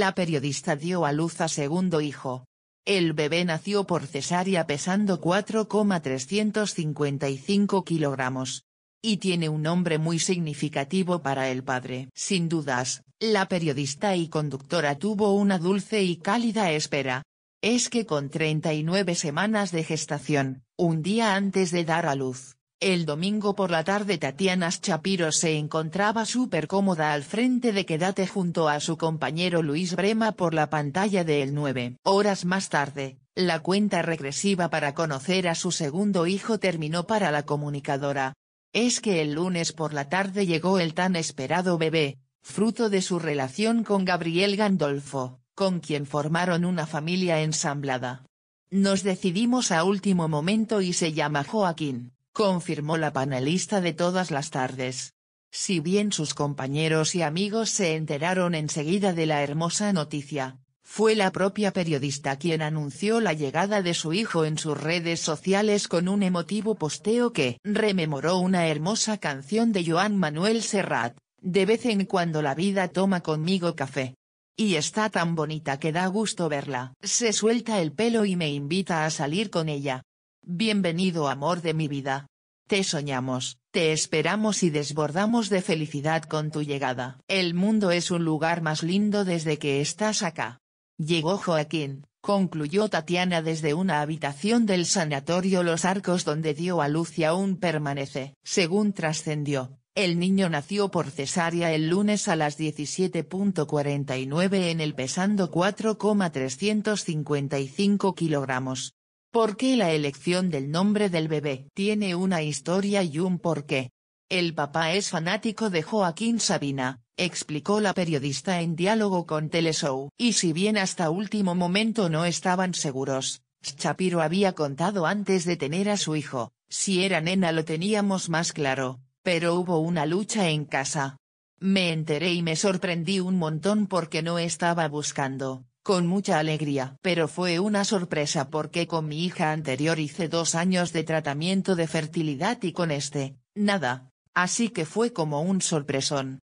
La periodista dio a luz a segundo hijo. El bebé nació por cesárea pesando 4,355 kilogramos. Y tiene un nombre muy significativo para el padre. Sin dudas, la periodista y conductora tuvo una dulce y cálida espera. Es que con 39 semanas de gestación, un día antes de dar a luz, el domingo por la tarde Tatiana Chapiro se encontraba súper cómoda al frente de Quédate junto a su compañero Luis Brema por la pantalla de El 9. Horas más tarde, la cuenta regresiva para conocer a su segundo hijo terminó para la comunicadora. Es que el lunes por la tarde llegó el tan esperado bebé, fruto de su relación con Gabriel Gandolfo, con quien formaron una familia ensamblada. Nos decidimos a último momento y se llama Joaquín confirmó la panelista de todas las tardes. Si bien sus compañeros y amigos se enteraron enseguida de la hermosa noticia, fue la propia periodista quien anunció la llegada de su hijo en sus redes sociales con un emotivo posteo que rememoró una hermosa canción de Joan Manuel Serrat, De vez en cuando la vida toma conmigo café. Y está tan bonita que da gusto verla. Se suelta el pelo y me invita a salir con ella. Bienvenido amor de mi vida. Te soñamos, te esperamos y desbordamos de felicidad con tu llegada. El mundo es un lugar más lindo desde que estás acá. Llegó Joaquín, concluyó Tatiana desde una habitación del sanatorio Los Arcos donde dio a luz y aún permanece. Según trascendió, el niño nació por cesárea el lunes a las 17.49 en el pesando 4,355 kilogramos. ¿Por qué la elección del nombre del bebé tiene una historia y un porqué? El papá es fanático de Joaquín Sabina, explicó la periodista en diálogo con Teleshow. Y si bien hasta último momento no estaban seguros, Shapiro había contado antes de tener a su hijo, si era nena lo teníamos más claro, pero hubo una lucha en casa. Me enteré y me sorprendí un montón porque no estaba buscando, con mucha alegría. Pero fue una sorpresa porque con mi hija anterior hice dos años de tratamiento de fertilidad y con este, nada, así que fue como un sorpresón.